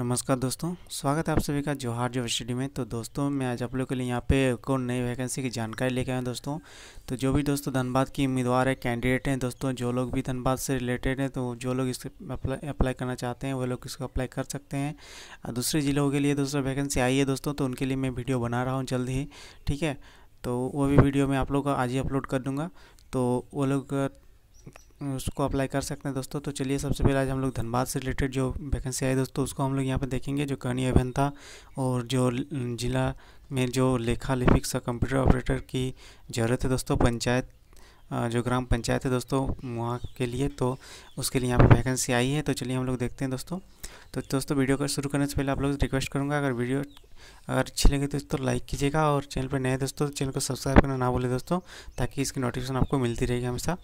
नमस्कार दोस्तों स्वागत है आप सभी का जोहार जो स्टडी में तो दोस्तों मैं आज आप लोग के लिए यहाँ पे एक और नई वैकेंसी की जानकारी लेके आया दोस्तों तो जो भी दोस्तों धनबाद की उम्मीदवार है कैंडिडेट हैं दोस्तों जो लोग भी धनबाद से रिलेटेड हैं तो जो लोग इसके अप्लाई अप्लाई करना चाहते हैं वो लोग इसको अप्लाई कर सकते हैं दूसरे ज़िलों के लिए दोस्तों वैकेंसी आई है दोस्तों तो उनके लिए मैं वीडियो बना रहा हूँ जल्द ही ठीक है तो वो भी वीडियो मैं आप लोग को आज ही अपलोड कर दूँगा तो वो लोग उसको अप्लाई कर सकते हैं दोस्तों तो चलिए सबसे पहले आज हम लोग धनबाद से रिलेटेड जो वैकेंसी आई दोस्तों उसको हम लोग यहाँ पर देखेंगे जो कर्णी अभियंता और जो जिला में जो लेखा लिपिक सा कंप्यूटर ऑपरेटर की ज़रूरत है दोस्तों पंचायत जो ग्राम पंचायत है दोस्तों वहाँ के लिए तो उसके लिए यहाँ पे वैकेंसी आई है तो चलिए हम लोग देखते हैं दोस्तों तो दोस्तों वीडियो को शुरू करने से पहले आप लोग रिक्वेस्ट करूँगा अगर वीडियो अगर अच्छी लगे तो दोस्तों लाइक कीजिएगा और चैनल पर नए दोस्तों चैनल को सब्सक्राइब करना ना भूलें दोस्तों ताकि इसकी नोटिफिकेशन आपको मिलती रहेगी हमेशा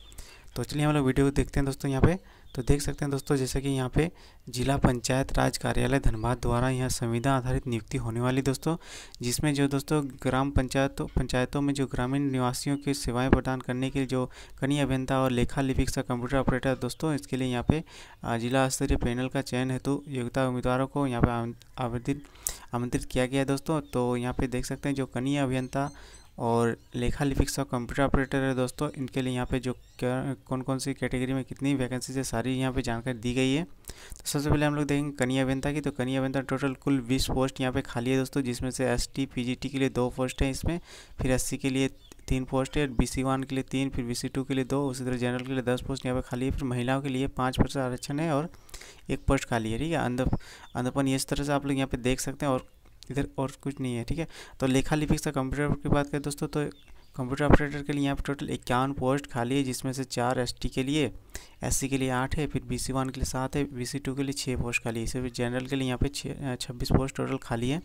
तो चलिए हम लोग वीडियो देखते हैं दोस्तों यहाँ पे तो देख सकते हैं दोस्तों जैसे कि यहाँ पे जिला पंचायत राज कार्यालय धनबाद द्वारा यहाँ संविधान आधारित नियुक्ति होने वाली दोस्तों जिसमें जो दोस्तों ग्राम पंचायतों पंचायतों में जो ग्रामीण निवासियों की सेवाएं प्रदान करने के लिए जो कनी अभियंता और लेखा लिपिक सा कंप्यूटर ऑपरेटर दोस्तों इसके लिए यहाँ पे जिला स्तरीय पैनल का चयन हेतु योग्यता उम्मीदवारों को यहाँ पर आमंत्रित किया गया दोस्तों तो यहाँ पर देख सकते हैं जो कनी अभियंता और लेखा लिपिक्स और कंप्यूटर ऑपरेटर है दोस्तों इनके लिए यहाँ पे जो क्या कौन कौन सी कैटेगरी में कितनी वैकेंसीज है सारी यहाँ पे जानकारी दी गई है तो सबसे पहले हम लोग देखेंगे कन्या अभियंता की तो कन्या अभियंता टोटल कुल बीस पोस्ट यहाँ पे खाली है दोस्तों जिसमें से एस टी के लिए दो पोस्ट हैं इसमें फिर एस के लिए तीन पोस्ट है बी सी वन के लिए तीन फिर बी सी टू के लिए दो उसी तरह जनरल के लिए दस पोस्ट यहाँ पर खाली है फिर महिलाओं के लिए पाँच परसेंट आरक्षण है और एक पोस्ट खाली है ठीक है अंधपन इस तरह से आप लोग यहाँ पर देख सकते हैं और इधर और कुछ नहीं है ठीक है तो लेखा लिपिक से कंप्यूटर की बात करें दोस्तों तो कंप्यूटर ऑपरेटर के लिए यहाँ पर टोटल इक्यावन पोस्ट खाली है जिसमें से चार एस के लिए एस के लिए आठ है फिर बी सी वन के लिए सात है बी सी टू के लिए छः पोस्ट खाली है फिर जनरल के लिए यहाँ पे छः छब्बीस पोस्ट टोटल खाली है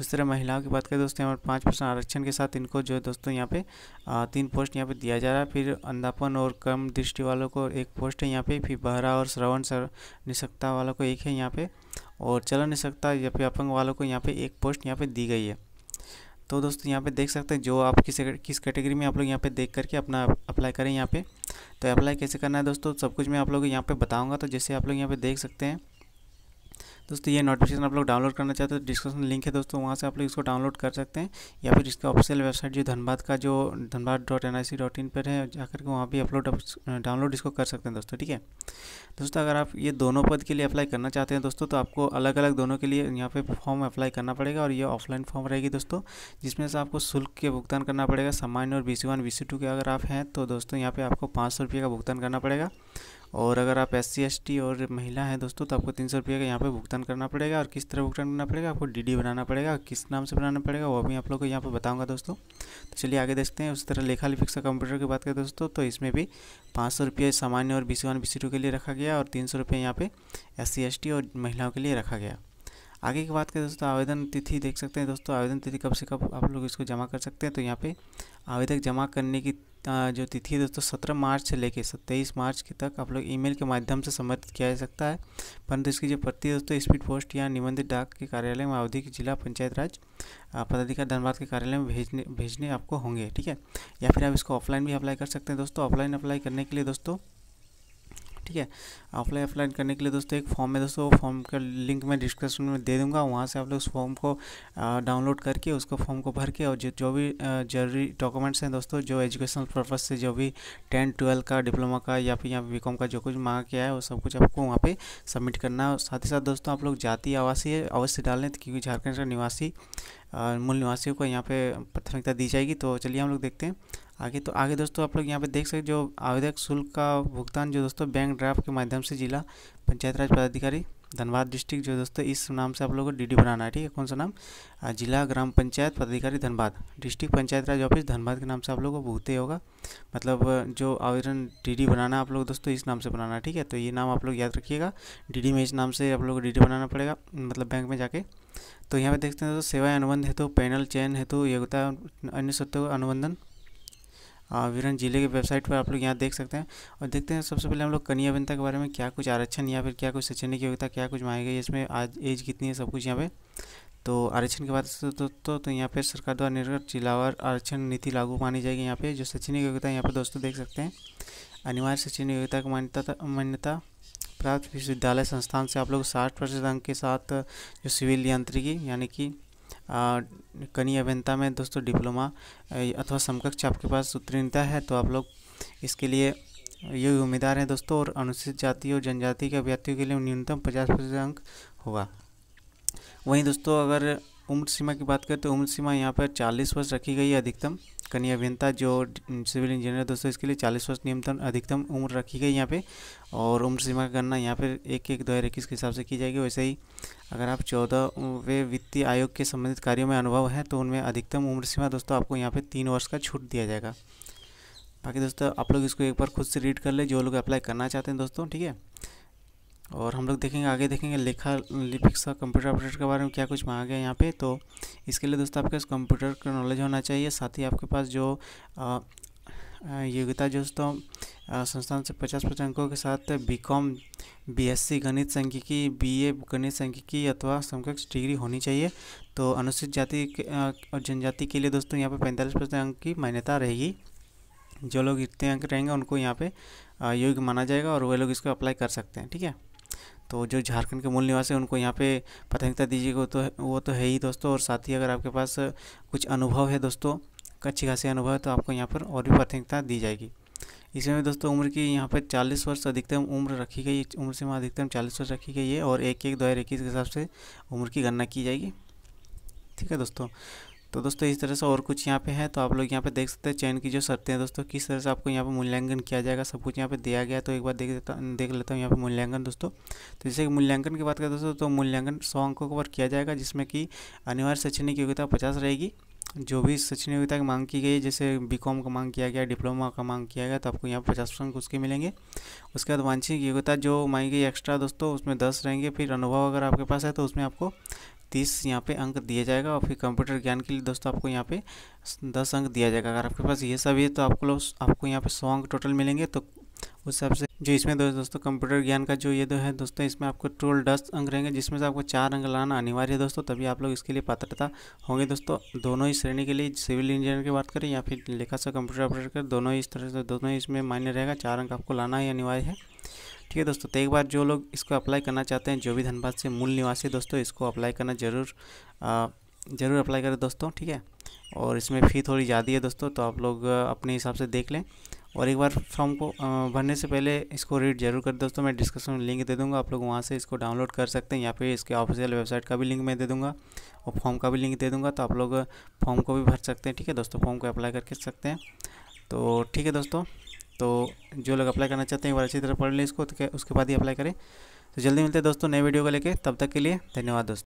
उस तरह महिलाओं की बात करें दोस्तों यहाँ पर पाँच परसेंट आरक्षण के साथ इनको जो दोस्तों यहाँ पे तीन पोस्ट यहाँ पे दिया जा रहा है फिर अंधापन और कम दृष्टि वालों को एक पोस्ट है यहाँ पर फिर बहरा और श्रवण निशक्ता वालों को एक है यहाँ पे और चला नहीं सकता या फिर अपंग वालों को यहाँ पे एक पोस्ट यहाँ पे दी गई है तो दोस्तों यहाँ पे देख सकते हैं जो आप किस किस कैटेगरी में आप लोग यहाँ पे देख करके अपना अप्लाई करें यहाँ पे तो अप्लाई कैसे करना है दोस्तों सब कुछ मैं आप लोग यहाँ पे बताऊँगा तो जैसे आप लोग यहाँ पे देख सकते हैं दोस्तों ये नोटिफिकेशन आप लोग डाउनलोड करना चाहते हो तो डिस्क्रिप्शन लिंक है दोस्तों वहाँ से आप लोग इसको डाउनलोड कर सकते हैं या फिर इसका ऑफिशियल वेबसाइट जो धनबाद का जो Dhanbad dot N I C dot in पर है जाकर के वहाँ भी अपलोड डाउनलोड इसको कर सकते हैं दोस्तों ठीक है दोस्तों अगर आप ये दोनों पद के लिए अप्लाई करना चाहते हैं दोस्तों तो आपको अलग अलग दोनों के लिए यहाँ पे फॉर्म अप्लाई करना पड़ेगा और ये ऑफलाइन फॉर्म रहेगी दोस्तों जिसमें से आपको शुल्क के भुगतान करना पड़ेगा सामान्य और B C one B C two के अगर आप हैं तो दोस्तों यहाँ पे आपको पाँच सौ रुपये का भुगतान करना पड़ेगा और अगर आप एस सी और महिला हैं दोस्तों तो आपको तीन सौ रुपये का यहाँ पर भुगतान करना पड़ेगा और किस तरह भुगतान करना पड़ेगा आपको डी बनाना पड़ेगा किस नाम से बनाना पड़ेगा वो भी आप लोग को यहाँ पर बताऊँगा दोस्तों तो चलिए आगे देखते हैं उस तरह लेखा लिपिक का कंप्यूटर की बात करें दोस्तों तो इसमें भी पाँच सौ रुपये सामान्य और B C one B C two के लिए रखा गया और तीन सौ रुपये यहाँ पर एस सी और महिलाओं के लिए रखा गया आगे की बात करें दोस्तों आवेदन तिथि देख सकते हैं दोस्तों आवेदन तिथि कब से कब आप लोग इसको जमा कर सकते हैं तो यहाँ पे आवेदक जमा करने की जो तिथि है दोस्तों सत्रह मार्च से लेकर सत्ताईस मार्च की तक आप लोग ईमेल के माध्यम से समर्पित किया जा सकता है परंतु इसकी जो प्रति दोस्तों स्पीड पोस्ट या निबंधित डाक के कार्यालय में अवधि जिला पंचायत राज पदाधिकार धनबाद के कार्यालय में भेजने भेजने आपको होंगे ठीक है या फिर आप इसको ऑफलाइन भी अप्लाई कर सकते हैं दोस्तों ऑफलाइन अप्लाई करने के लिए दोस्तों ठीक है ऑफलाइन अप्लाई करने के लिए दोस्तों एक फॉर्म है दोस्तों फॉर्म का लिंक मैं डिस्क्रिप्शन में दे दूंगा वहाँ से आप लोग उस फॉर्म को डाउनलोड करके उसको फॉर्म को भर के और जो भी जरूरी डॉक्यूमेंट्स हैं दोस्तों जो एजुकेशनल पर्पज़ से जो भी टेंथ ट्वेल्व का डिप्लोमा का या फिर यहाँ बी का जो कुछ मांगा किया है वो सब कुछ आपको वहाँ पर सबमिट करना है साथ ही साथ दोस्तों आप लोग जाति आवासीय अवश्य डाल लें क्योंकि झारखंड का निवासी मूल निवासियों को यहाँ पे प्राथमिकता दी जाएगी तो चलिए हम लोग देखते हैं आगे तो आगे दोस्तों आप लोग यहाँ पे देख सकते जो आवेदक शुल्क का भुगतान जो दोस्तों बैंक ड्राफ्ट के माध्यम से जिला पंचायत राज पदाधिकारी धनबाद डिस्ट्रिक्ट जो दोस्तों इस नाम से आप लोगों को डीडी बनाना है ठीक है कौन सा नाम जिला ग्राम पंचायत पदाधिकारी धनबाद डिस्ट्रिक्ट पंचायत राज ऑफिस धनबाद के नाम से आप लोगों को भूते होगा मतलब जो आवेदन डीडी बनाना आप लोग दोस्तों इस नाम से बनाना ठीक है तो ये नाम आप लोग याद रखिएगा डी में इस नाम से आप लोग को डी बनाना पड़ेगा मतलब बैंक में जाके तो यहाँ पे देखते हैं दोस्तों सेवाएं अनुबंध हेतु पैनल चयन हेतु योग्यता अन्य का अनुबंधन विवरण जिले की वेबसाइट पर आप लोग यहाँ देख सकते हैं और देखते हैं सबसे पहले हम लोग कन्या अभियंता के बारे में क्या कुछ आरक्षण या फिर क्या कुछ शैक्षणिक योग्यता क्या कुछ मांगी गई इसमें आज एज कितनी है सब कुछ यहाँ पे तो आरक्षण के बाद तो, तो, तो, तो यहाँ पे सरकार द्वारा निर्गत जिलावार आरक्षण नीति लागू मानी जाएगी यहाँ पे जो शैक्षणिक योग्यता यहाँ पर दोस्तों देख सकते हैं अनिवार्य शैक्षणिक योग्यता की मान्यता मान्यता प्राप्त विश्वविद्यालय संस्थान से आप लोग साठ प्रतिशत अंक के साथ जो सिविल यांत्रिकी यानी कि कनी अभियंता में दोस्तों डिप्लोमा अथवा समकक्ष आपके पास उत्तीर्णता है तो आप लोग इसके लिए ये उम्मीदवार हैं दोस्तों और अनुसूचित जाति और जनजाति के अभ्यर्थियों के लिए न्यूनतम पचास प्रतिशत अंक होगा वहीं दोस्तों अगर उम्र सीमा की बात करें तो उम्र सीमा यहाँ पर चालीस वर्ष रखी गई है अधिकतम कन्या अभियंता जो सिविल इंजीनियर दोस्तों इसके लिए चालीस वर्ष न्यूनतम अधिकतम उम्र रखी गई यहाँ पे और उम्र सीमा की गणना यहाँ पर एक एक दो हज़ार इक्कीस के हिसाब से की जाएगी वैसे ही अगर आप चौदहवें वित्तीय आयोग के संबंधित कार्यों में अनुभव है तो उनमें अधिकतम उम्र सीमा दोस्तों आपको यहाँ पर तीन वर्ष का छूट दिया जाएगा बाकी दोस्तों आप लोग इसको एक बार खुद से रीड कर ले जो लोग अप्लाई करना चाहते हैं दोस्तों ठीक है और हम लोग देखेंगे आगे देखेंगे लेखा लिपिक्स का कंप्यूटर ऑपरेटर के बारे में क्या कुछ मांगा गया यहाँ पे तो इसके लिए दोस्तों आपके पास कंप्यूटर का नॉलेज होना चाहिए साथ ही आपके पास जो योग्यता दोस्तों संस्थान से पचास पचास अंकों के साथ B Com B S C गणित संख्यिकी बी ए गणित संख्यिकी अथवा समकक्ष डिग्री होनी चाहिए तो अनुसूचित जाति और जनजाति के लिए दोस्तों यहाँ पर पैंतालीस प्रतिशत अंक की मान्यता रहेगी जो लोग इतने अंक रहेंगे उनको यहाँ पे योग्य माना जाएगा और वे लोग इसको अप्लाई कर सकते हैं ठीक है तो जो झारखंड के मूल निवासी है उनको यहाँ पे प्राथमिकता दीजिएगा तो वो तो है ही दोस्तों और साथ ही अगर आपके पास कुछ अनुभव है दोस्तों अच्छी खासी अनुभव है तो आपको यहाँ पर और भी प्राथमिकता दी जाएगी इसमें दोस्तों उम्र की यहाँ पर 40 वर्ष अधिकतम उम्र रखी गई उम्र से वहाँ अधिकतम 40 वर्ष रखी गई है और एक एक दो हज़ार इक्कीस के हिसाब से उम्र की गणना की जाएगी ठीक है दोस्तों तो दोस्तों इस तरह से और कुछ यहाँ पे है तो आप लोग यहाँ पे देख सकते हैं चैन की जो शर्तें हैं दोस्तों किस तरह से आपको यहाँ पे मूल्यांकन किया जाएगा सब कुछ यहाँ पे दिया गया तो एक बार देख देता देख लेता हूँ यहाँ पे मूल्यांकन दोस्तों तो जैसे मूल्यांकन की बात करें दोस्तों तो मूल्यांकन सौ अंकों पर किया जाएगा जिसमें कि अनिवार्य शैक्षणिक योग्यता पचास रहेगी जो भी शैक्षणिक योग्यता की मांग की गई जैसे बी का मांग किया गया डिप्लोमा का मांग किया गया तो आपको यहाँ पर पचास अंक उसके मिलेंगे उसके बाद वांछित योग्यता जो मांगी गई एक्स्ट्रा दोस्तों उसमें दस रहेंगे फिर अनुभव अगर आपके पास है तो उसमें आपको तीस यहाँ पे अंक दिया जाएगा और फिर कंप्यूटर ज्ञान के लिए दोस्तों आपको यहाँ पे दस अंक दिया जाएगा अगर आपके पास ये सब है तो आपको लोग आपको यहाँ पे सौ अंक टोटल मिलेंगे तो उस हिसाब से जो इसमें दो, दोस्तों कंप्यूटर ज्ञान का जो ये दो है दोस्तों इसमें आपको टोल दस अंक रहेंगे जिसमें से आपको चार अंक लाना अनिवार्य है दोस्तों तभी आप लोग इसके लिए पात्रता होंगे दोस्तों दोनों ही श्रेणी के लिए सिविल इंजीनियर की बात करें या फिर लेखा सा कंप्यूटर ऑपरेटर कर दोनों ही इस तरह से दोनों ही इसमें मान्य रहेगा चार अंक आपको लाना ही अनिवार्य है ठीक है दोस्तों तो एक बार जो लोग इसको अप्लाई करना चाहते हैं जो भी धनबाद से मूल निवासी दोस्तों इसको अप्लाई करना ज़रूर ज़रूर अप्लाई करें दोस्तों ठीक है और इसमें फ़ी थोड़ी ज़्यादा है दोस्तों तो आप लोग अपने हिसाब से देख लें और एक बार फॉर्म को भरने से पहले इसको रीड जरूर कर दोस्तों मैं डिस्क्रिप्शन में लिंक दे दूंगा आप लोग वहाँ से इसको डाउनलोड कर सकते हैं या फिर इसके ऑफिशियल वेबसाइट का भी लिंक मैं दे दूंगा और फॉर्म का भी लिंक दे दूंगा तो आप लोग फॉर्म को भी भर सकते हैं ठीक है दोस्तों फॉर्म को अप्लाई करके सकते हैं तो ठीक है दोस्तों तो जो लोग अप्लाई करना चाहते हैं एक बार अच्छी तरह पढ़ लें इसको तो उसके बाद ही अप्लाई करें तो जल्दी मिलते हैं दोस्तों नए वीडियो को लेकर तब तक के लिए धन्यवाद दोस्तों